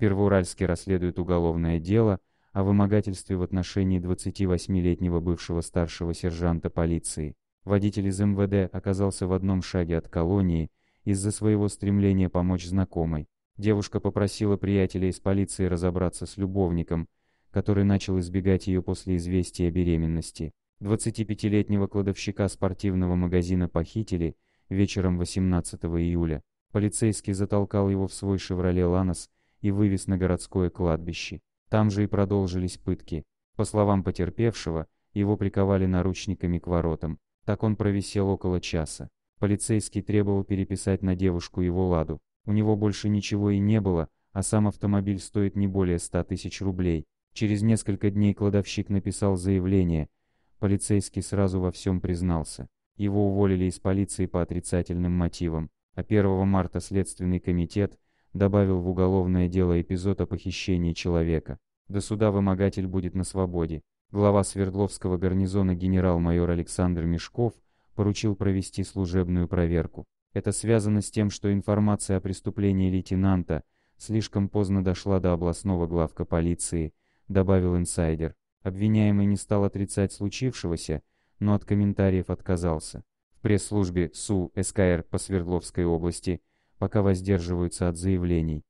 Первоуральский расследуют уголовное дело о вымогательстве в отношении 28-летнего бывшего старшего сержанта полиции. Водитель из МВД оказался в одном шаге от колонии из-за своего стремления помочь знакомой. Девушка попросила приятеля из полиции разобраться с любовником, который начал избегать ее после известия о беременности. 25-летнего кладовщика спортивного магазина похитили вечером 18 июля. Полицейский затолкал его в свой «Шевроле Ланос», и вывез на городское кладбище. Там же и продолжились пытки. По словам потерпевшего, его приковали наручниками к воротам. Так он провисел около часа. Полицейский требовал переписать на девушку его ладу. У него больше ничего и не было, а сам автомобиль стоит не более 100 тысяч рублей. Через несколько дней кладовщик написал заявление. Полицейский сразу во всем признался. Его уволили из полиции по отрицательным мотивам, а 1 марта Следственный комитет – добавил в уголовное дело эпизод о похищении человека. До суда вымогатель будет на свободе. Глава Свердловского гарнизона генерал-майор Александр Мешков поручил провести служебную проверку. Это связано с тем, что информация о преступлении лейтенанта слишком поздно дошла до областного главка полиции, добавил инсайдер. Обвиняемый не стал отрицать случившегося, но от комментариев отказался. В пресс-службе СУ СКР по Свердловской области – пока воздерживаются от заявлений,